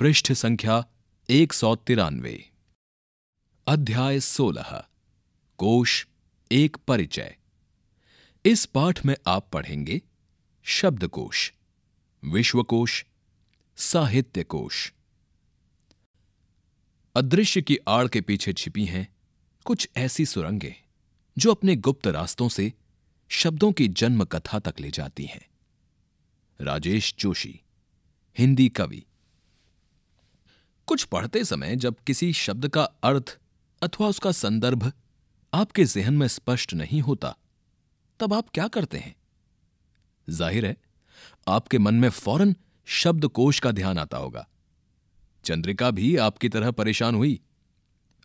पृष्ठ संख्या एक सौ तिरानवे अध्याय सोलह कोश एक परिचय इस पाठ में आप पढ़ेंगे शब्दकोश विश्वकोश साहित्यकोश अदृश्य की आड़ के पीछे छिपी हैं कुछ ऐसी सुरंगें जो अपने गुप्त रास्तों से शब्दों की जन्म कथा तक ले जाती हैं राजेश जोशी हिंदी कवि कुछ पढ़ते समय जब किसी शब्द का अर्थ अथवा उसका संदर्भ आपके जहन में स्पष्ट नहीं होता तब आप क्या करते हैं जाहिर है आपके मन में फौरन शब्दकोश का ध्यान आता होगा चंद्रिका भी आपकी तरह परेशान हुई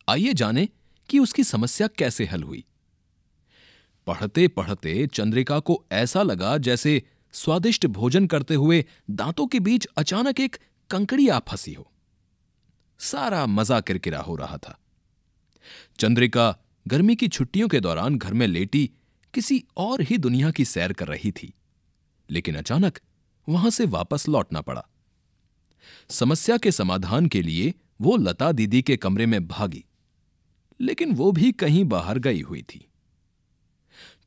आइए जाने कि उसकी समस्या कैसे हल हुई पढ़ते पढ़ते चंद्रिका को ऐसा लगा जैसे स्वादिष्ट भोजन करते हुए दांतों के बीच अचानक एक कंकड़ी आ फंसी हो सारा मजा किरकिरा हो रहा था चंद्रिका गर्मी की छुट्टियों के दौरान घर में लेटी किसी और ही दुनिया की सैर कर रही थी लेकिन अचानक वहां से वापस लौटना पड़ा समस्या के समाधान के लिए वो लता दीदी के कमरे में भागी लेकिन वो भी कहीं बाहर गई हुई थी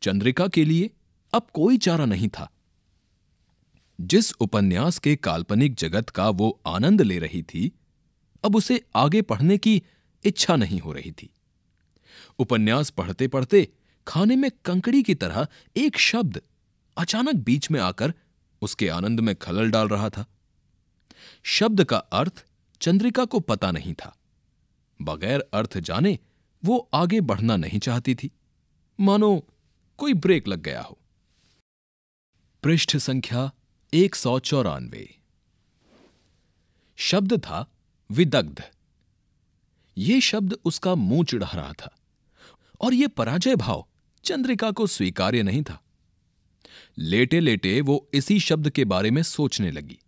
चंद्रिका के लिए अब कोई चारा नहीं था जिस उपन्यास के काल्पनिक जगत का वो आनंद ले रही थी अब उसे आगे पढ़ने की इच्छा नहीं हो रही थी उपन्यास पढ़ते पढ़ते खाने में कंकड़ी की तरह एक शब्द अचानक बीच में आकर उसके आनंद में खलल डाल रहा था शब्द का अर्थ चंद्रिका को पता नहीं था बगैर अर्थ जाने वो आगे बढ़ना नहीं चाहती थी मानो कोई ब्रेक लग गया हो पृष्ठ संख्या एक सौ चौरानवे शब्द था विदग्ध ये शब्द उसका मुंह चिढ़ा रहा था और यह पराजय भाव चंद्रिका को स्वीकार्य नहीं था लेटे लेटे वो इसी शब्द के बारे में सोचने लगी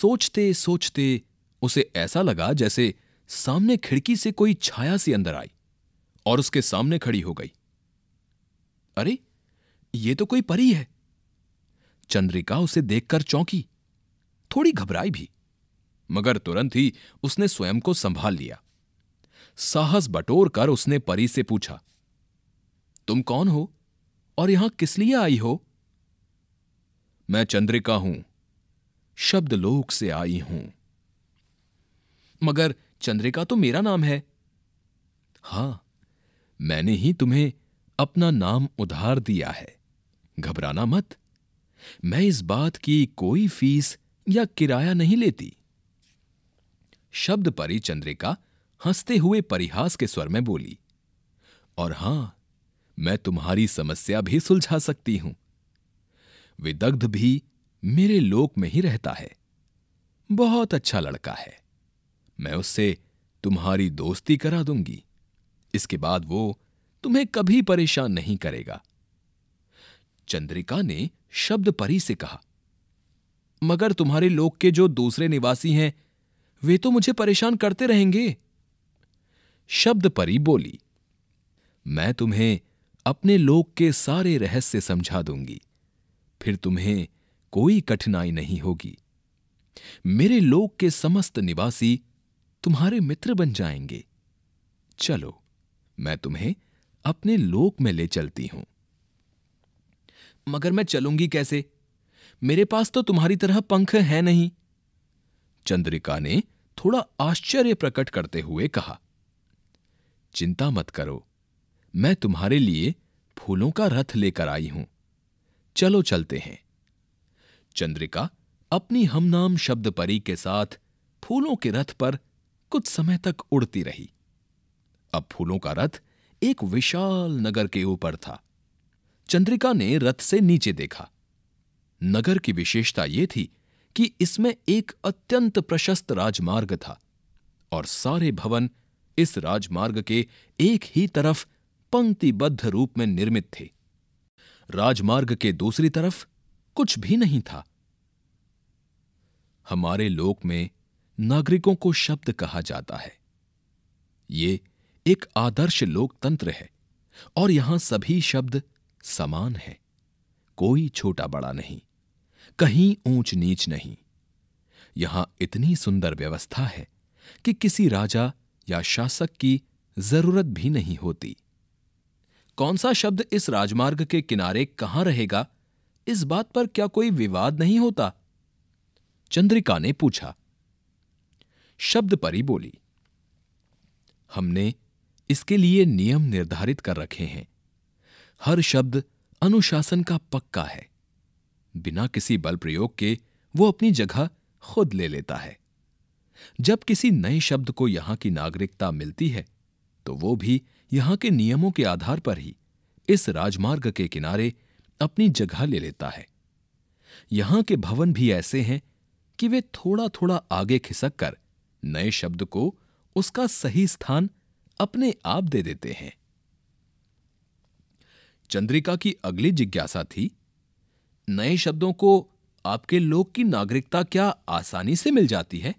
सोचते सोचते उसे ऐसा लगा जैसे सामने खिड़की से कोई छाया सी अंदर आई और उसके सामने खड़ी हो गई अरे ये तो कोई परी है चंद्रिका उसे देखकर चौंकी थोड़ी घबराई भी मगर तुरंत ही उसने स्वयं को संभाल लिया साहस बटोर कर उसने परी से पूछा तुम कौन हो और यहां किस लिए आई हो मैं चंद्रिका हूं शब्द लोक से आई हूं मगर चंद्रिका तो मेरा नाम है हां मैंने ही तुम्हें अपना नाम उधार दिया है घबराना मत मैं इस बात की कोई फीस या किराया नहीं लेती शब्द परी चंद्रिका हंसते हुए परिहास के स्वर में बोली और हां मैं तुम्हारी समस्या भी सुलझा सकती हूं विदग्ध भी मेरे लोक में ही रहता है बहुत अच्छा लड़का है मैं उससे तुम्हारी दोस्ती करा दूंगी इसके बाद वो तुम्हें कभी परेशान नहीं करेगा चंद्रिका ने शब्द परी से कहा मगर तुम्हारे लोक के जो दूसरे निवासी हैं वे तो मुझे परेशान करते रहेंगे शब्द परी बोली मैं तुम्हें अपने लोक के सारे रहस्य समझा दूंगी फिर तुम्हें कोई कठिनाई नहीं होगी मेरे लोक के समस्त निवासी तुम्हारे मित्र बन जाएंगे चलो मैं तुम्हें अपने लोक में ले चलती हूं मगर मैं चलूंगी कैसे मेरे पास तो तुम्हारी तरह पंख है नहीं चंद्रिका ने थोड़ा आश्चर्य प्रकट करते हुए कहा चिंता मत करो मैं तुम्हारे लिए फूलों का रथ लेकर आई हूं चलो चलते हैं चंद्रिका अपनी हमनाम शब्द परी के साथ फूलों के रथ पर कुछ समय तक उड़ती रही अब फूलों का रथ एक विशाल नगर के ऊपर था चंद्रिका ने रथ से नीचे देखा नगर की विशेषता यह थी कि इसमें एक अत्यंत प्रशस्त राजमार्ग था और सारे भवन इस राजमार्ग के एक ही तरफ पंक्तिबद्ध रूप में निर्मित थे राजमार्ग के दूसरी तरफ कुछ भी नहीं था हमारे लोक में नागरिकों को शब्द कहा जाता है ये एक आदर्श लोकतंत्र है और यहां सभी शब्द समान है कोई छोटा बड़ा नहीं कहीं ऊंच नीच नहीं यहां इतनी सुंदर व्यवस्था है कि किसी राजा या शासक की जरूरत भी नहीं होती कौन सा शब्द इस राजमार्ग के किनारे कहां रहेगा इस बात पर क्या कोई विवाद नहीं होता चंद्रिका ने पूछा शब्द परी बोली हमने इसके लिए नियम निर्धारित कर रखे हैं हर शब्द अनुशासन का पक्का है बिना किसी बल प्रयोग के वो अपनी जगह खुद ले लेता है जब किसी नए शब्द को यहां की नागरिकता मिलती है तो वो भी यहां के नियमों के आधार पर ही इस राजमार्ग के किनारे अपनी जगह ले लेता है यहां के भवन भी ऐसे हैं कि वे थोड़ा थोड़ा आगे खिसक कर नए शब्द को उसका सही स्थान अपने आप दे देते हैं चंद्रिका की अगली जिज्ञासा थी नए शब्दों को आपके लोक की नागरिकता क्या आसानी से मिल जाती है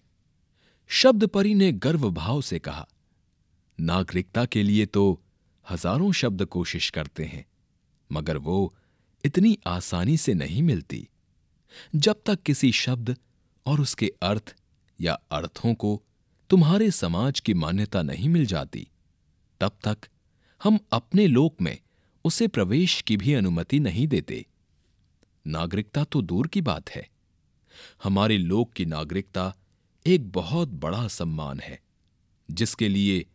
शब्द परी ने गर्व भाव से कहा नागरिकता के लिए तो हजारों शब्द कोशिश करते हैं मगर वो इतनी आसानी से नहीं मिलती जब तक किसी शब्द और उसके अर्थ या अर्थों को तुम्हारे समाज की मान्यता नहीं मिल जाती तब तक हम अपने लोक में उसे प्रवेश की भी अनुमति नहीं देते नागरिकता तो दूर की बात है हमारे लोक की नागरिकता एक बहुत बड़ा सम्मान है जिसके लिए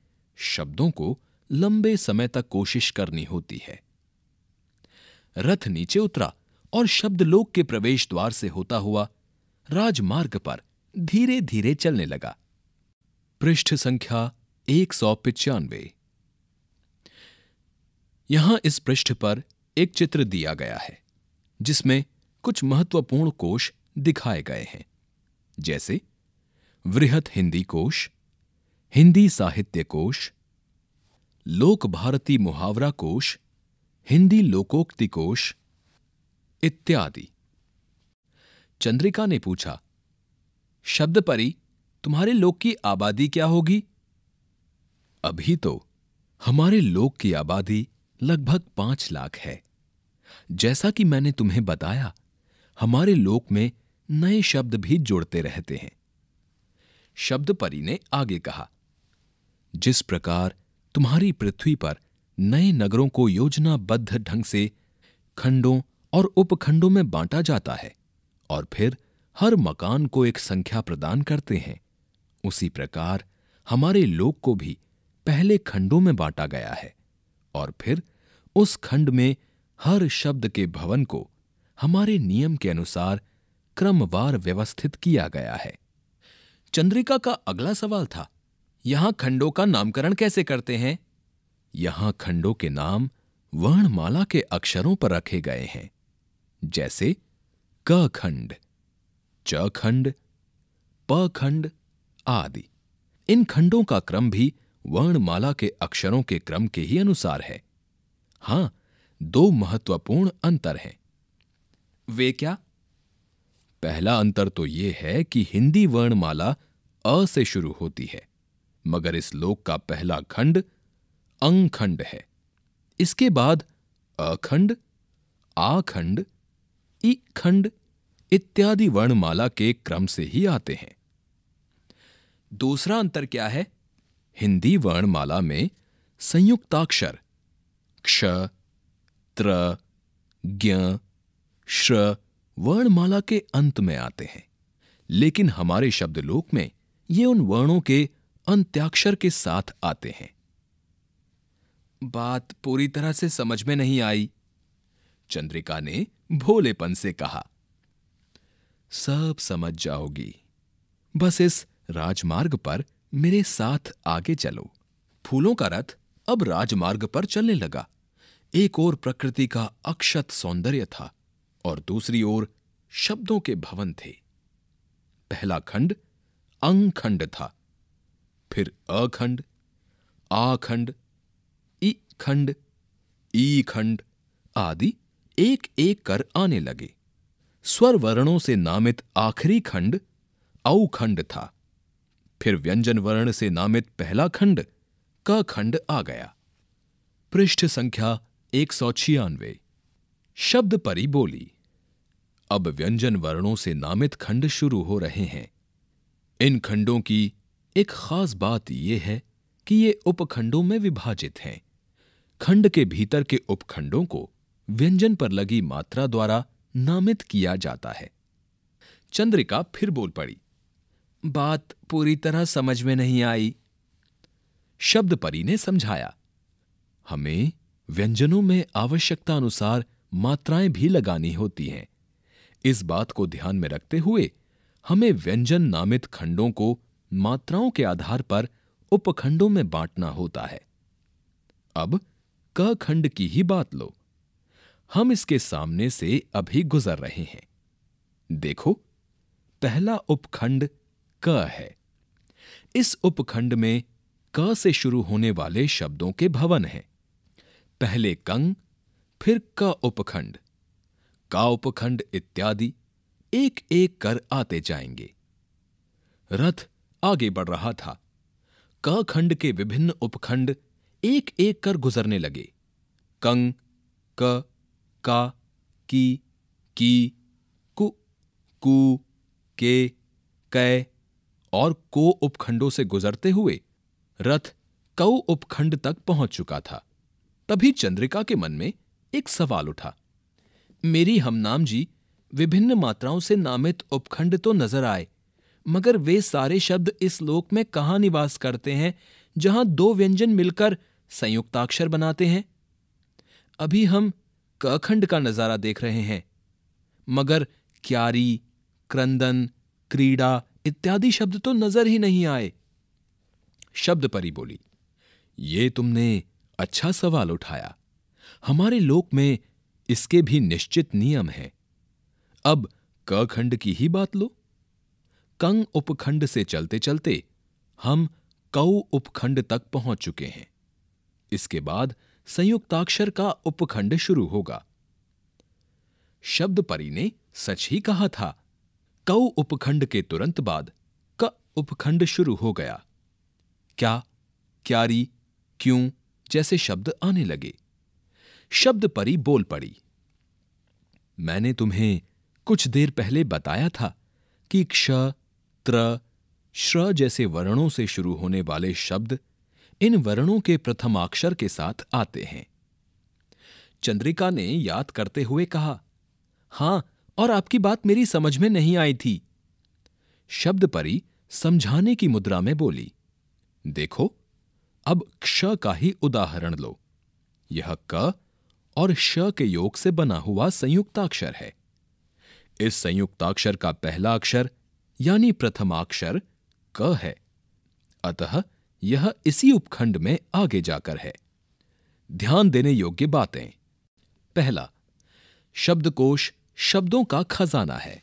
शब्दों को लंबे समय तक कोशिश करनी होती है रथ नीचे उतरा और शब्दलोक के प्रवेश द्वार से होता हुआ राजमार्ग पर धीरे धीरे चलने लगा पृष्ठ संख्या एक सौ पिचानवे यहां इस पृष्ठ पर एक चित्र दिया गया है जिसमें कुछ महत्वपूर्ण कोश दिखाए गए हैं जैसे वृहत हिंदी कोश हिंदी साहित्य कोश लोक भारती मुहावरा कोश हिंदी लोकोक्ति कोश इत्यादि चंद्रिका ने पूछा शब्द परी तुम्हारे लोक की आबादी क्या होगी अभी तो हमारे लोक की आबादी लगभग पांच लाख है जैसा कि मैंने तुम्हें बताया हमारे लोक में नए शब्द भी जोड़ते रहते हैं शब्द परी ने आगे कहा जिस प्रकार तुम्हारी पृथ्वी पर नए नगरों को योजनाबद्ध ढंग से खंडों और उपखंडों में बांटा जाता है और फिर हर मकान को एक संख्या प्रदान करते हैं उसी प्रकार हमारे लोक को भी पहले खंडों में बांटा गया है और फिर उस खंड में हर शब्द के भवन को हमारे नियम के अनुसार क्रमवार व्यवस्थित किया गया है चंद्रिका का अगला सवाल था यहां खंडों का नामकरण कैसे करते हैं यहां खंडों के नाम वर्णमाला के अक्षरों पर रखे गए हैं जैसे क खंड च खंड प खंड आदि इन खंडों का क्रम भी वर्णमाला के अक्षरों के क्रम के ही अनुसार है हां दो महत्वपूर्ण अंतर हैं वे क्या पहला अंतर तो यह है कि हिंदी वर्णमाला अ से शुरू होती है मगर इस लोक का पहला खंड अंखंड खंड है इसके बाद अखंड आखंड इखंड इत्यादि वर्णमाला के क्रम से ही आते हैं दूसरा अंतर क्या है हिंदी वर्णमाला में संयुक्ताक्षर क्ष त्र ज्ञ श्र वर्णमाला के अंत में आते हैं लेकिन हमारे शब्दलोक में ये उन वर्णों के अंत्याक्षर के साथ आते हैं बात पूरी तरह से समझ में नहीं आई चंद्रिका ने भोलेपन से कहा सब समझ जाओगी बस इस राजमार्ग पर मेरे साथ आगे चलो फूलों का रथ अब राजमार्ग पर चलने लगा एक ओर प्रकृति का अक्षत सौंदर्य था और दूसरी ओर शब्दों के भवन थे पहला खंड अंग खंड था फिर अखंड आखंड ई खंड ई खंड आदि एक एक कर आने लगे स्वर वर्णों से नामित आखिरी खंड औखंड था फिर व्यंजन वर्ण से नामित पहला खंड क खंड आ गया पृष्ठ संख्या एक सौ छियानवे शब्द परी बोली अब व्यंजन वर्णों से नामित खंड शुरू हो रहे हैं इन खंडों की एक खास बात यह है कि ये उपखंडों में विभाजित हैं खंड के भीतर के उपखंडों को व्यंजन पर लगी मात्रा द्वारा नामित किया जाता है चंद्रिका फिर बोल पड़ी बात पूरी तरह समझ में नहीं आई शब्द परी ने समझाया हमें व्यंजनों में आवश्यकता अनुसार मात्राएं भी लगानी होती हैं इस बात को ध्यान में रखते हुए हमें व्यंजन नामित खंडों को मात्राओं के आधार पर उपखंडों में बांटना होता है अब क खंड की ही बात लो हम इसके सामने से अभी गुजर रहे हैं देखो पहला उपखंड क है इस उपखंड में क से शुरू होने वाले शब्दों के भवन हैं पहले कंग फिर क उपखंड का उपखंड इत्यादि एक एक कर आते जाएंगे रथ आगे बढ़ रहा था क खंड के विभिन्न उपखंड एक एक कर गुजरने लगे कंग क का की की कु कु के कै और को उपखंडों से गुजरते हुए रथ कऊ उपखंड तक पहुंच चुका था तभी चंद्रिका के मन में एक सवाल उठा मेरी हमनाम जी विभिन्न मात्राओं से नामित उपखंड तो नजर आए मगर वे सारे शब्द इस लोक में कहाँ निवास करते हैं जहां दो व्यंजन मिलकर संयुक्ताक्षर बनाते हैं अभी हम क खंड का नजारा देख रहे हैं मगर क्यारी क्रंदन क्रीड़ा इत्यादि शब्द तो नजर ही नहीं आए शब्द परी बोली ये तुमने अच्छा सवाल उठाया हमारे लोक में इसके भी निश्चित नियम हैं अब क खंड की ही बात लो कंग उपखंड से चलते चलते हम कौ उपखंड तक पहुंच चुके हैं इसके बाद संयुक्ताक्षर का उपखंड शुरू होगा शब्द परी ने सच ही कहा था कौ उपखंड के तुरंत बाद क उपखंड शुरू हो गया क्या क्यारी क्यों जैसे शब्द आने लगे शब्द परी बोल पड़ी मैंने तुम्हें कुछ देर पहले बताया था कि क्ष त्र श्र जैसे वर्णों से शुरू होने वाले शब्द इन वर्णों के प्रथमाक्षर के साथ आते हैं चंद्रिका ने याद करते हुए कहा हां और आपकी बात मेरी समझ में नहीं आई थी शब्द परी समझाने की मुद्रा में बोली देखो अब क्ष का ही उदाहरण लो यह क और श के योग से बना हुआ संयुक्ताक्षर है इस संयुक्ताक्षर का पहला अक्षर यानी प्रथमाक्षर क है अतः यह इसी उपखंड में आगे जाकर है ध्यान देने योग्य बातें पहला शब्दकोश शब्दों का खजाना है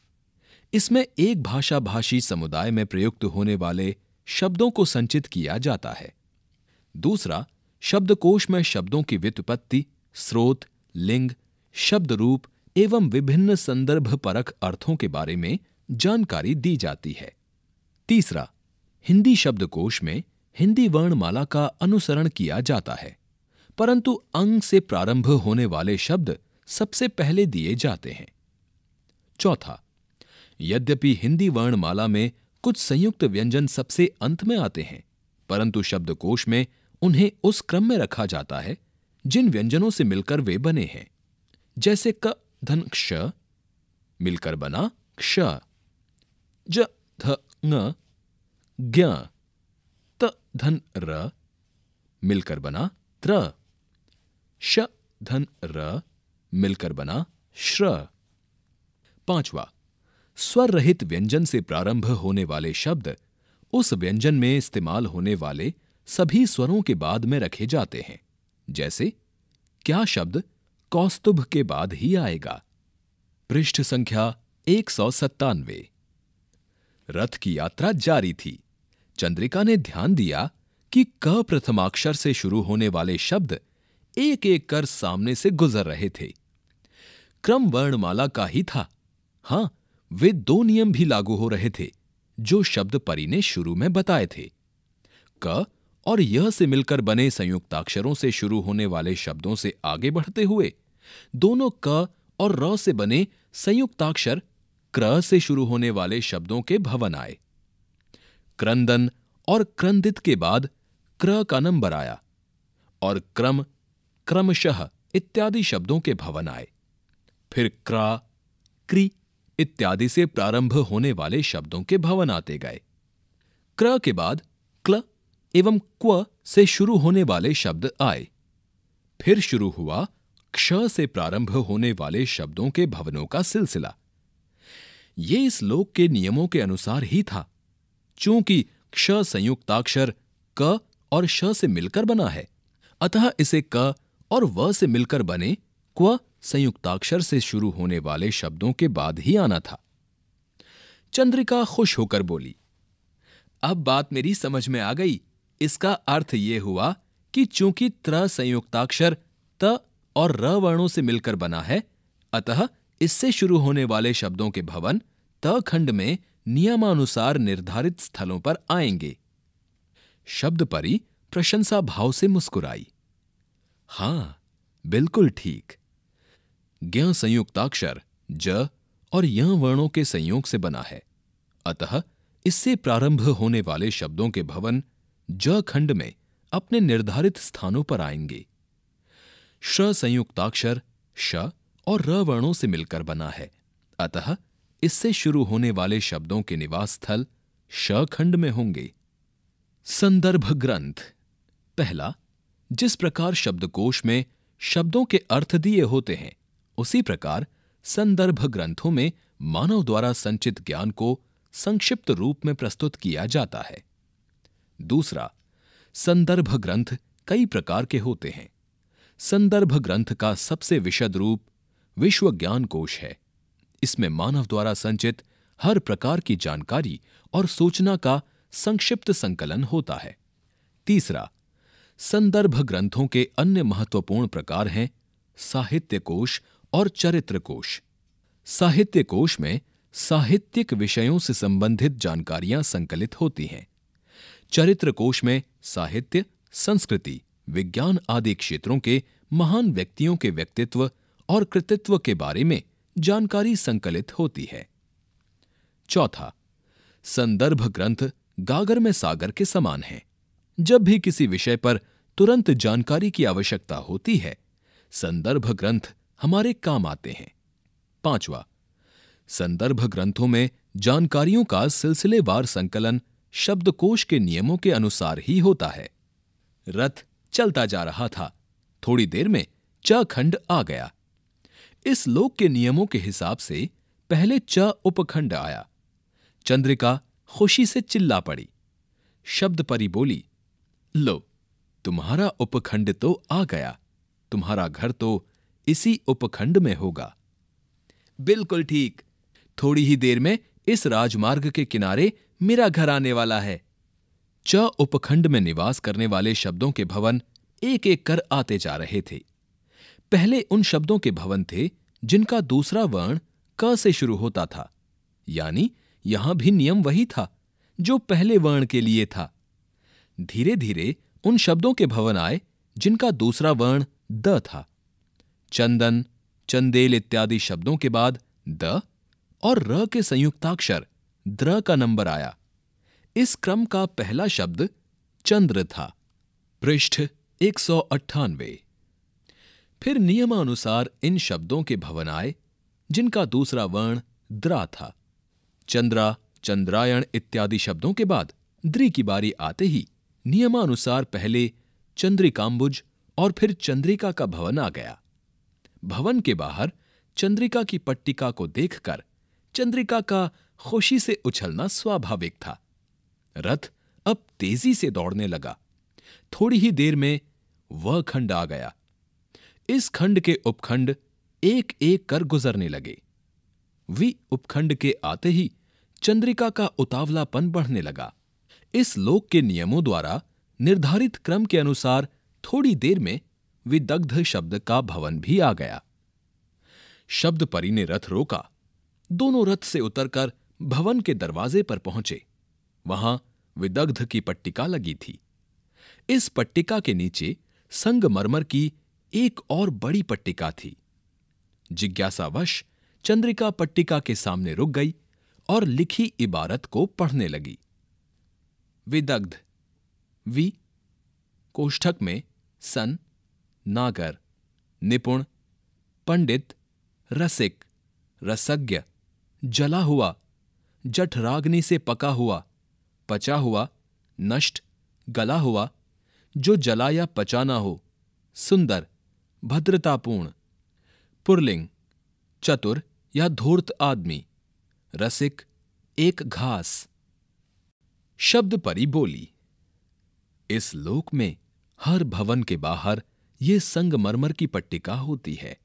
इसमें एक भाषा भाषी समुदाय में प्रयुक्त होने वाले शब्दों को संचित किया जाता है दूसरा शब्दकोश में शब्दों की व्युत्पत्ति स्रोत लिंग शब्द रूप एवं विभिन्न संदर्भ परख अर्थों के बारे में जानकारी दी जाती है तीसरा हिंदी शब्दकोश में हिंदी वर्णमाला का अनुसरण किया जाता है परंतु अंग से प्रारंभ होने वाले शब्द सबसे पहले दिए जाते हैं चौथा यद्यपि हिंदी वर्णमाला में कुछ संयुक्त व्यंजन सबसे अंत में आते हैं परंतु शब्दकोश में उन्हें उस क्रम में रखा जाता है जिन व्यंजनों से मिलकर वे बने हैं जैसे क धन क्ष मिलकर बना क्ष ज ध ज्ञ त धन र मिलकर बना त्र श धन र मिलकर बना श्र पांचवा स्वर रहित व्यंजन से प्रारंभ होने वाले शब्द उस व्यंजन में इस्तेमाल होने वाले सभी स्वरों के बाद में रखे जाते हैं जैसे क्या शब्द कौस्तुभ के बाद ही आएगा पृष्ठ संख्या एक सौ सत्तानवे रथ की यात्रा जारी थी चंद्रिका ने ध्यान दिया कि क प्रथमाक्षर से शुरू होने वाले शब्द एक एक कर सामने से गुजर रहे थे क्रम वर्णमाला का ही था हां वे दो नियम भी लागू हो रहे थे जो शब्द परी ने शुरू में बताए थे क और यह से मिलकर बने संयुक्ताक्षरों से शुरू होने वाले शब्दों से आगे बढ़ते हुए दोनों क और र से बने संयुक्ताक्षर क्र से शुरू होने वाले शब्दों के भवन आए क्रंदन और क्रंदित के बाद क्र का नंबर आया और क्रम क्रमशः इत्यादि शब्दों के भवन आए फिर क्रा क्री इत्यादि से प्रारंभ होने वाले शब्दों के भवन आते गए क्र के बाद एवं क्व से शुरू होने वाले शब्द आए फिर शुरू हुआ क्ष से प्रारंभ होने वाले शब्दों के भवनों का सिलसिला ये इस लोक के नियमों के अनुसार ही था चूंकि क्ष संयुक्ताक्षर क और श से मिलकर बना है अतः इसे क और व से मिलकर बने क्व संयुक्ताक्षर से शुरू होने वाले शब्दों के बाद ही आना था चंद्रिका खुश होकर बोली अब बात मेरी समझ में आ गई इसका अर्थ ये हुआ कि चूंकि त्र संयुक्ताक्षर त और र वर्णों से मिलकर बना है अतः इससे शुरू होने वाले शब्दों के भवन त खंड में नियमानुसार निर्धारित स्थलों पर आएंगे शब्द परी प्रशंसा भाव से मुस्कुराई हां बिल्कुल ठीक ज्ञ संयुक्ताक्षर ज और य वर्णों के संयोग से बना है अतः इससे प्रारंभ होने वाले शब्दों के भवन ज खंड में अपने निर्धारित स्थानों पर आएंगे श संयुक्ताक्षर श और र वर्णों से मिलकर बना है अतः इससे शुरू होने वाले शब्दों के निवास स्थल श खंड में होंगे संदर्भ ग्रंथ पहला जिस प्रकार शब्दकोश में शब्दों के अर्थ दिए होते हैं उसी प्रकार संदर्भ ग्रंथों में मानव द्वारा संचित ज्ञान को संक्षिप्त रूप में प्रस्तुत किया जाता है दूसरा संदर्भ ग्रंथ कई प्रकार के होते हैं संदर्भ ग्रंथ का सबसे विशद रूप विश्व ज्ञान कोश है इसमें मानव द्वारा संचित हर प्रकार की जानकारी और सूचना का संक्षिप्त संकलन होता है तीसरा संदर्भ ग्रंथों के अन्य महत्वपूर्ण प्रकार हैं साहित्य कोश और चरित्र कोश साहित्य कोश में साहित्यिक विषयों से संबंधित जानकारियां संकलित होती हैं चरित्र कोश में साहित्य संस्कृति विज्ञान आदि क्षेत्रों के महान व्यक्तियों के व्यक्तित्व और कृतित्व के बारे में जानकारी संकलित होती है चौथा संदर्भ ग्रंथ गागर में सागर के समान है जब भी किसी विषय पर तुरंत जानकारी की आवश्यकता होती है संदर्भ ग्रंथ हमारे काम आते हैं पांचवा संदर्भ ग्रंथों में जानकारियों का सिलसिलेवार संकलन शब्दकोश के नियमों के अनुसार ही होता है रथ चलता जा रहा था थोड़ी देर में च खंड आ गया इस लोक के नियमों के हिसाब से पहले च उपखंड आया चंद्रिका खुशी से चिल्ला पड़ी शब्द परी बोली लो तुम्हारा उपखंड तो आ गया तुम्हारा घर तो इसी उपखंड में होगा बिल्कुल ठीक थोड़ी ही देर में इस राजमार्ग के किनारे मेरा घर आने वाला है च उपखंड में निवास करने वाले शब्दों के भवन एक एक कर आते जा रहे थे पहले उन शब्दों के भवन थे जिनका दूसरा वर्ण क से शुरू होता था यानी यहां भी नियम वही था जो पहले वर्ण के लिए था धीरे धीरे उन शब्दों के भवन आए जिनका दूसरा वर्ण द था चंदन चंदेल इत्यादि शब्दों के बाद द और र के संयुक्ताक्षर द्र का नंबर आया इस क्रम का पहला शब्द चंद्र था पृष्ठ एक सौ अट्ठानवे फिर नियमानुसार इन शब्दों के भवन आए जिनका दूसरा वर्ण द्रा था चंद्रा चंद्रायण इत्यादि शब्दों के बाद द्री की बारी आते ही नियमानुसार पहले चंद्रिकाम्बुज और फिर चंद्रिका का भवन आ गया भवन के बाहर चंद्रिका की पट्टिका को देखकर चंद्रिका का खुशी से उछलना स्वाभाविक था रथ अब तेजी से दौड़ने लगा थोड़ी ही देर में वह खंड आ गया इस खंड के उपखंड एक एक कर गुजरने लगे वी उपखंड के आते ही चंद्रिका का उतावलापन बढ़ने लगा इस लोक के नियमों द्वारा निर्धारित क्रम के अनुसार थोड़ी देर में विदग्ध शब्द का भवन भी आ गया शब्द परी ने रथ रोका दोनों रथ से उतरकर भवन के दरवाजे पर पहुंचे वहां विदग्ध की पट्टिका लगी थी इस पट्टिका के नीचे संगमरमर की एक और बड़ी पट्टिका थी जिज्ञासावश चंद्रिका पट्टिका के सामने रुक गई और लिखी इबारत को पढ़ने लगी विदग्ध वी कोष्ठक में सन नागर निपुण पंडित रसिक रसज्ञ जला हुआ जठराग्नि से पका हुआ पचा हुआ नष्ट गला हुआ जो जला या पचाना हो सुंदर भद्रतापूर्ण पुरलिंग चतुर या धूर्त आदमी रसिक एक घास शब्द परी बोली इस लोक में हर भवन के बाहर ये संगमरमर की पट्टिका होती है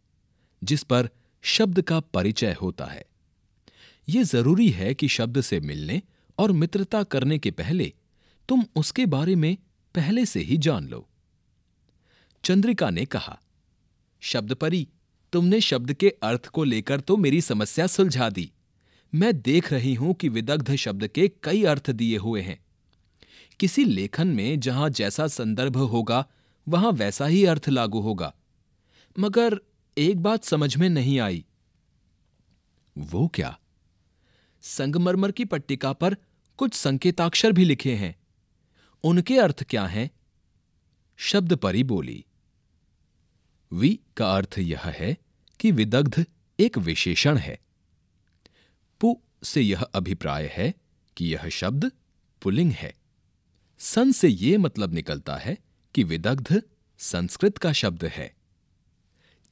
जिस पर शब्द का परिचय होता है ये जरूरी है कि शब्द से मिलने और मित्रता करने के पहले तुम उसके बारे में पहले से ही जान लो चंद्रिका ने कहा शब्द परी तुमने शब्द के अर्थ को लेकर तो मेरी समस्या सुलझा दी मैं देख रही हूं कि विदग्ध शब्द के कई अर्थ दिए हुए हैं किसी लेखन में जहां जैसा संदर्भ होगा वहां वैसा ही अर्थ लागू होगा मगर एक बात समझ में नहीं आई वो क्या संगमरमर की पट्टिका पर कुछ संकेताक्षर भी लिखे हैं उनके अर्थ क्या हैं शब्द परी बोली वि का अर्थ यह है कि विदग्ध एक विशेषण है पु से यह अभिप्राय है कि यह शब्द पुलिंग है सन से यह मतलब निकलता है कि विदग्ध संस्कृत का शब्द है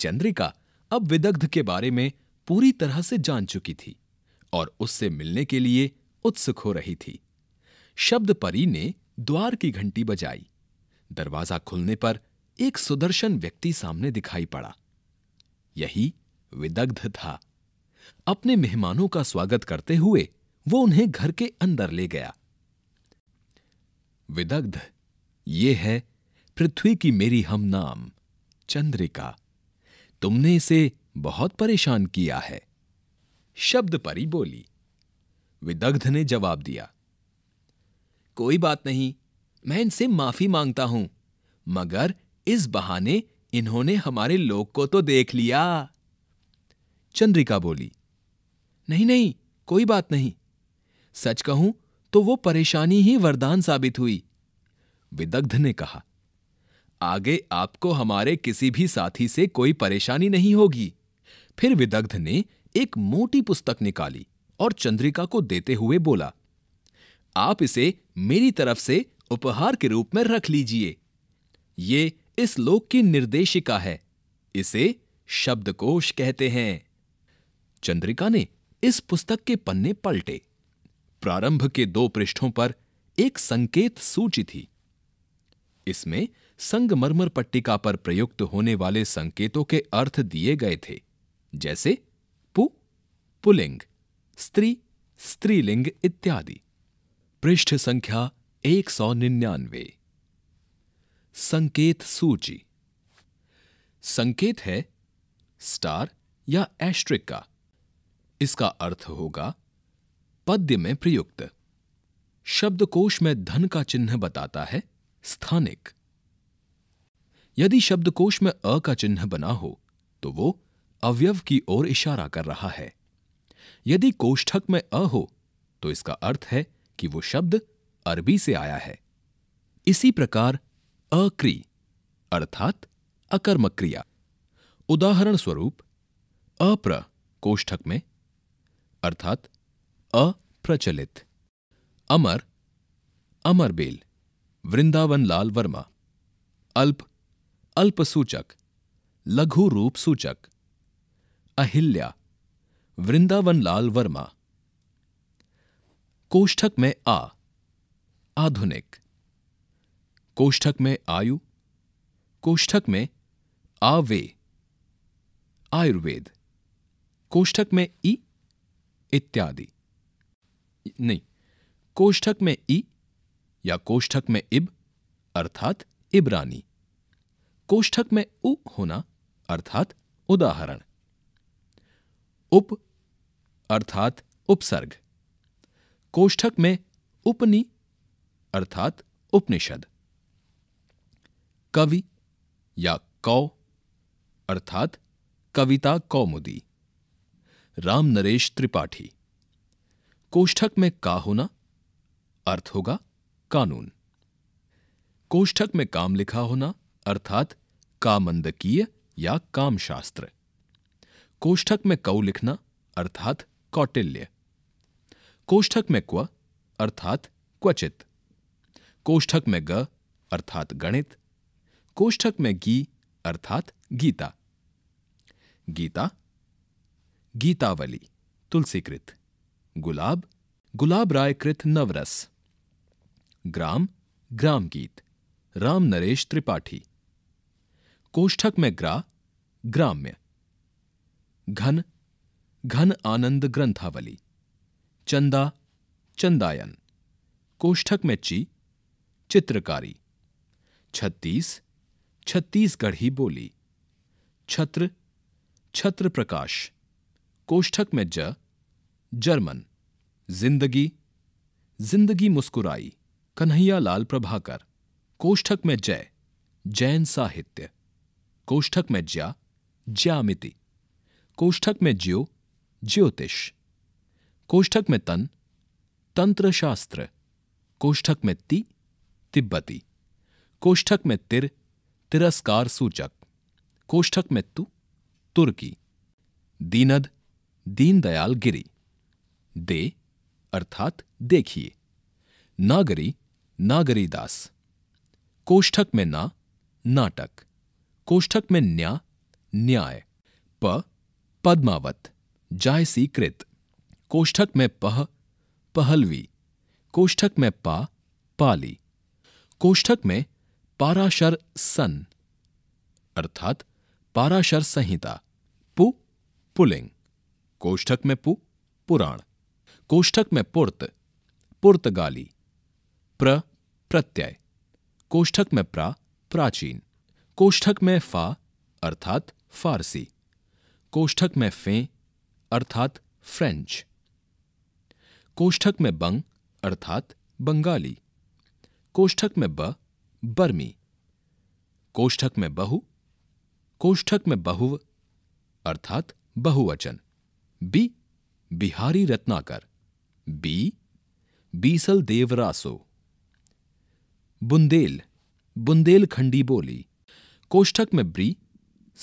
चंद्रिका अब विदग्ध के बारे में पूरी तरह से जान चुकी थी और उससे मिलने के लिए उत्सुक हो रही थी शब्द परी ने द्वार की घंटी बजाई दरवाजा खुलने पर एक सुदर्शन व्यक्ति सामने दिखाई पड़ा यही विदग्ध था अपने मेहमानों का स्वागत करते हुए वो उन्हें घर के अंदर ले गया विदग्ध ये है पृथ्वी की मेरी हम नाम चंद्रिका तुमने इसे बहुत परेशान किया है शब्द परी बोली विदग्ध ने जवाब दिया कोई बात नहीं मैं इनसे माफी मांगता हूं मगर इस बहाने इन्होंने हमारे लोग को तो देख लिया चंद्रिका बोली नहीं नहीं कोई बात नहीं सच कहूं तो वो परेशानी ही वरदान साबित हुई विदग्ध ने कहा आगे आपको हमारे किसी भी साथी से कोई परेशानी नहीं होगी फिर विदग्ध ने एक मोटी पुस्तक निकाली और चंद्रिका को देते हुए बोला आप इसे मेरी तरफ से उपहार के रूप में रख लीजिए ये इस लोक की निर्देशिका है इसे शब्दकोश कहते हैं चंद्रिका ने इस पुस्तक के पन्ने पलटे प्रारंभ के दो पृष्ठों पर एक संकेत सूची थी इसमें संगमरमर पट्टिका पर प्रयुक्त होने वाले संकेतों के अर्थ दिए गए थे जैसे पुलिंग स्त्री स्त्रीलिंग इत्यादि पृष्ठ संख्या एक सौ निन्यानवे संकेत सूची संकेत है स्टार या एस्ट्रिक का इसका अर्थ होगा पद्य में प्रयुक्त शब्दकोश में धन का चिन्ह बताता है स्थानिक यदि शब्दकोश में अ का चिन्ह बना हो तो वो अवयव की ओर इशारा कर रहा है यदि कोष्ठक में अ हो तो इसका अर्थ है कि वो शब्द अरबी से आया है इसी प्रकार अक्री अर्थात अकर्मक क्रिया उदाहरण स्वरूप अप्र कोष्ठक में अर्थात अप्रचलित अमर अमर बेल वृंदावन लाल वर्मा अल्प अल्पसूचक लघु रूप सूचक अहिल्या वृंदावन लाल वर्मा कोष्ठक में आ आधुनिक कोष्ठक में आयु कोष्ठक में आवे आयुर्वेद कोष्ठक में ई इत्यादि नहीं कोष्ठक में ई या कोष्ठक में इब अर्थात इब्रानी कोष्ठक में उ होना अर्थात उदाहरण उप अर्थात उपसर्ग कोष्ठक में उपनि अर्थात उपनिषद कवि या कौ अर्थात कविता कौमुदी राम नरेश त्रिपाठी कोष्ठक में का होना अर्थ होगा कानून कोष्ठक में काम लिखा होना अर्थात कामंदकीय या कामशास्त्र कोष्ठक में कौ लिखना अर्थात कौटिल्य कोष्ठक में क्व अर्थात क्वचित कोष्ठक में ग अर्थात गणित कोष्ठक में गी अर्थात गीता गीता गीतावली तुलसीकृत गुलाब गुलाब राय कृत नवरस ग्राम ग्राम गीत राम नरेश त्रिपाठी कोष्ठक में ग्रा ग्राम्य घन घन आनंद ग्रंथावली चंदा चंदायन कोष्ठक में ची चित्रकारी छत्तीस छत्तीसगढ़ी बोली छत्र छत्र प्रकाश कोष्ठक में ज जर्मन जिंदगी जिंदगी मुस्कुराई कन्हैया लाल प्रभाकर कोष्ठक में जय जैन साहित्य कोष्ठक में ज्या ज्यामिति कोष्ठक में ज्यो ज्योतिष कोष्ठक में तन तंत्र शास्त्र कोष्ठक में ति तिब्बती कोष्ठक में तिर तिरस्कार सूचक कोष्ठक में तु तुर्की दीनद दीनदयाल गिरी दे अर्थात देखिए नागरी नागरी दास कोष्ठक में ना नाटक कोष्ठक में न्या न्याय प पद्मावत जाय सीकृत कृत कोष्ठक में पह पहलवी कोष्ठक में पा पाली कोष्ठक में पाराशर सन अर्थात पाराशर संहिता पु पुलिंग कोष्ठक में पु पुराण कोष्ठक में पुर्त पुर्तगाली प्र प्रत्यय कोष्ठक में प्रा प्राचीन कोष्ठक में फा अर्थात फारसी कोष्ठक में फें अर्थात फ्रेंच कोष्ठक में बंग अर्थात बंगाली कोष्ठक में ब बर्मी कोष्ठक में बहु कोष्ठक में बहुव अर्थात बहुवचन बी बिहारी रत्नाकर बी बीसल देवरासो बुंदेल बुंदेलखंडी बोली कोष्ठक में ब्री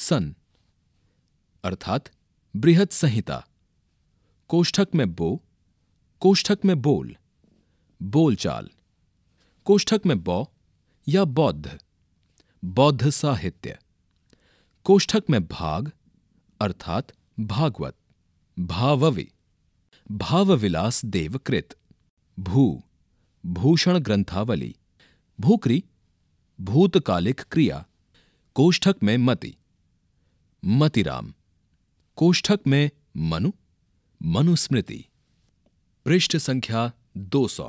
सन अर्थात बृहत संहिता कोष्ठक में बो कोष्ठक में बोल बोलचाल कोष्ठक में बौ या बौद्ध बौद्ध साहित्य कोष्ठक में भाग अर्थात भागवत भाववि भावविलास देवकृत भू भूषण ग्रंथावली भूकरी भूतकालिक क्रिया कोष्ठक में मति मतिराम कोष्ठक में मनु मनुस्मृति पृष्ठ संख्या 200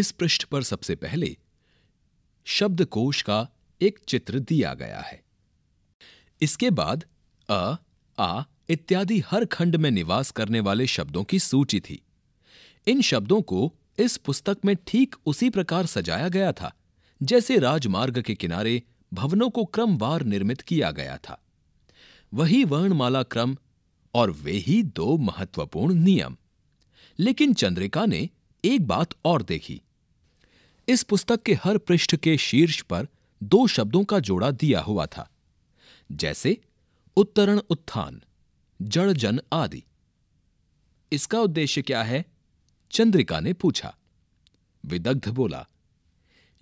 इस पृष्ठ पर सबसे पहले शब्दकोश का एक चित्र दिया गया है इसके बाद अ आ इत्यादि हर खंड में निवास करने वाले शब्दों की सूची थी इन शब्दों को इस पुस्तक में ठीक उसी प्रकार सजाया गया था जैसे राजमार्ग के किनारे भवनों को क्रमवार निर्मित किया गया था वही वर्णमाला क्रम और वे ही दो महत्वपूर्ण नियम लेकिन चंद्रिका ने एक बात और देखी इस पुस्तक के हर पृष्ठ के शीर्ष पर दो शब्दों का जोड़ा दिया हुआ था जैसे उत्तरण उत्थान जड़ जन आदि इसका उद्देश्य क्या है चंद्रिका ने पूछा विदग्ध बोला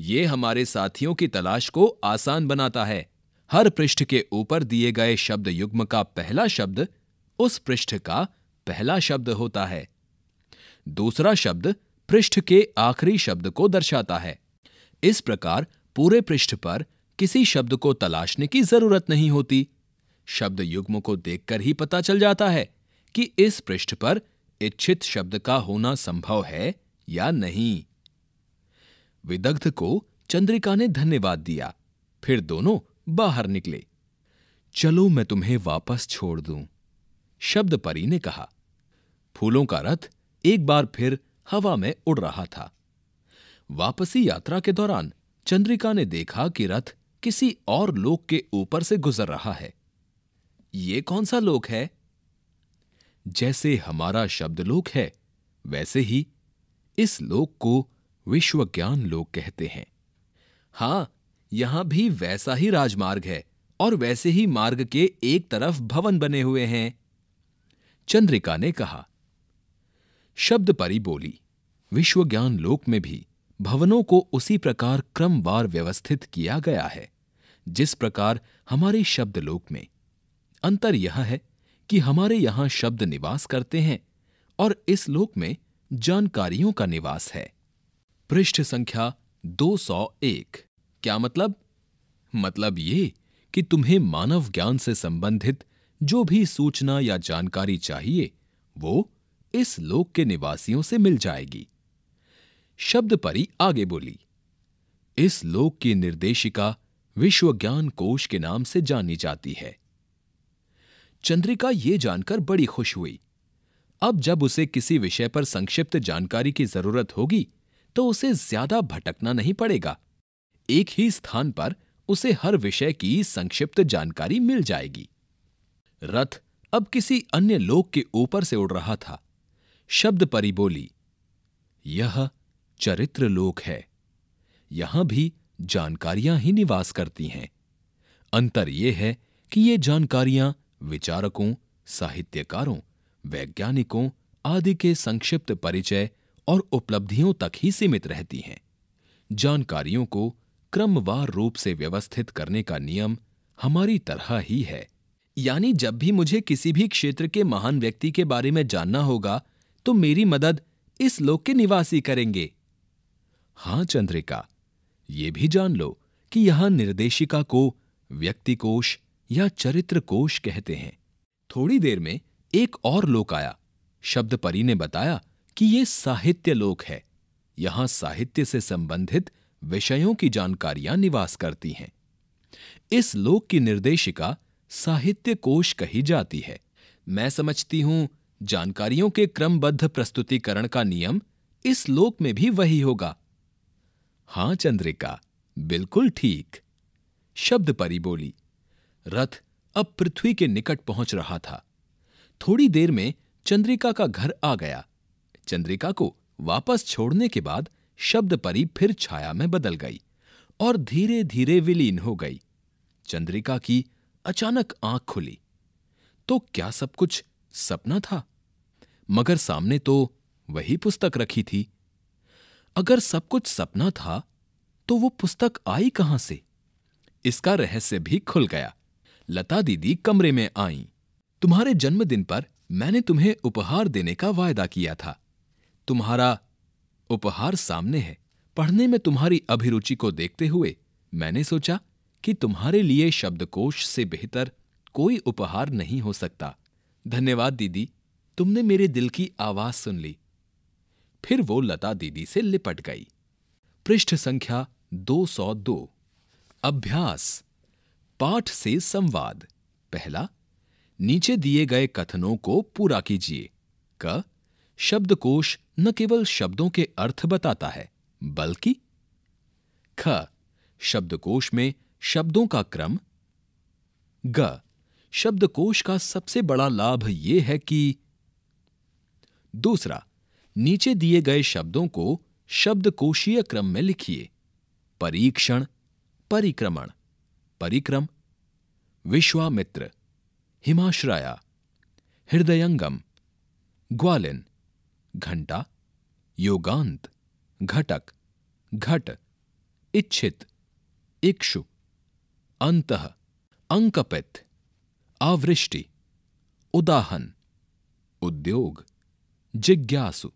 यह हमारे साथियों की तलाश को आसान बनाता है हर पृष्ठ के ऊपर दिए गए शब्द युग्म का पहला शब्द उस पृष्ठ का पहला शब्द होता है दूसरा शब्द पृष्ठ के आखिरी शब्द को दर्शाता है इस प्रकार पूरे पृष्ठ पर किसी शब्द को तलाशने की जरूरत नहीं होती शब्द युग्म को देखकर ही पता चल जाता है कि इस पृष्ठ पर इच्छित शब्द का होना संभव है या नहीं विदग्ध को चंद्रिका ने धन्यवाद दिया फिर दोनों बाहर निकले चलो मैं तुम्हें वापस छोड़ दूं शब्द परी ने कहा फूलों का रथ एक बार फिर हवा में उड़ रहा था वापसी यात्रा के दौरान चंद्रिका ने देखा कि रथ किसी और लोक के ऊपर से गुजर रहा है ये कौन सा लोक है जैसे हमारा शब्द लोक है वैसे ही इस लोक को विश्व ज्ञान लोक कहते हैं हां यहाँ भी वैसा ही राजमार्ग है और वैसे ही मार्ग के एक तरफ भवन बने हुए हैं चंद्रिका ने कहा शब्द परी बोली विश्व ज्ञान लोक में भी भवनों को उसी प्रकार क्रमवार व्यवस्थित किया गया है जिस प्रकार हमारे शब्द लोक में अंतर यह है कि हमारे यहां शब्द निवास करते हैं और इस लोक में जानकारियों का निवास है पृष्ठ संख्या 201 क्या मतलब मतलब ये कि तुम्हें मानव ज्ञान से संबंधित जो भी सूचना या जानकारी चाहिए वो इस लोक के निवासियों से मिल जाएगी शब्द परी आगे बोली इस लोक की निर्देशिका विश्व ज्ञान कोश के नाम से जानी जाती है चंद्रिका ये जानकर बड़ी खुश हुई अब जब उसे किसी विषय पर संक्षिप्त जानकारी की जरूरत होगी तो उसे ज्यादा भटकना नहीं पड़ेगा एक ही स्थान पर उसे हर विषय की संक्षिप्त जानकारी मिल जाएगी रथ अब किसी अन्य लोक के ऊपर से उड़ रहा था शब्द परी बोली यह चरित्र लोक है यहां भी जानकारियां ही निवास करती हैं अंतर यह है कि ये जानकारियां विचारकों साहित्यकारों वैज्ञानिकों आदि के संक्षिप्त परिचय और उपलब्धियों तक ही सीमित रहती हैं जानकारियों को क्रमवार रूप से व्यवस्थित करने का नियम हमारी तरह ही है यानी जब भी मुझे किसी भी क्षेत्र के महान व्यक्ति के बारे में जानना होगा तो मेरी मदद इस लोक के निवासी करेंगे हां चंद्रिका यह भी जान लो कि यहां निर्देशिका को व्यक्ति कोश या चरित्र कोश कहते हैं थोड़ी देर में एक और लोक आया शब्द परी ने बताया कि यह साहित्य लोक है यहां साहित्य से संबंधित विषयों की जानकारियां निवास करती हैं इस लोक की निर्देशिका साहित्य कोश कही जाती है मैं समझती हूं जानकारियों के क्रमबद्ध प्रस्तुतिकरण का नियम इस लोक में भी वही होगा हां चंद्रिका बिल्कुल ठीक शब्द परी बोली रथ अब पृथ्वी के निकट पहुंच रहा था थोड़ी देर में चंद्रिका का घर आ गया चंद्रिका को वापस छोड़ने के बाद शब्द परी फिर छाया में बदल गई और धीरे धीरे विलीन हो गई चंद्रिका की अचानक आंख खुली तो क्या सब कुछ सपना था मगर सामने तो वही पुस्तक रखी थी अगर सब कुछ सपना था तो वो पुस्तक आई कहां से इसका रहस्य भी खुल गया लता दीदी कमरे में आई तुम्हारे जन्मदिन पर मैंने तुम्हें उपहार देने का वायदा किया था तुम्हारा उपहार सामने है पढ़ने में तुम्हारी अभिरुचि को देखते हुए मैंने सोचा कि तुम्हारे लिए शब्दकोश से बेहतर कोई उपहार नहीं हो सकता धन्यवाद दीदी तुमने मेरे दिल की आवाज सुन ली फिर वो लता दीदी से लिपट गई पृष्ठ संख्या 202 अभ्यास पाठ से संवाद पहला नीचे दिए गए कथनों को पूरा कीजिए क शब्दकोश न केवल शब्दों के अर्थ बताता है बल्कि ख शब्दकोश में शब्दों का क्रम ग शब्दकोश का सबसे बड़ा लाभ यह है कि दूसरा नीचे दिए गए शब्दों को शब्दकोशीय क्रम में लिखिए परीक्षण परिक्रमण परिक्रम विश्वामित्र हिमाश्रया हृदयंगम ग्वालिन घंटा योगांत घटक घट इच्छित इक्षु अंत अंकपित आवृष्टि उदाहन उद्योग जिज्ञासु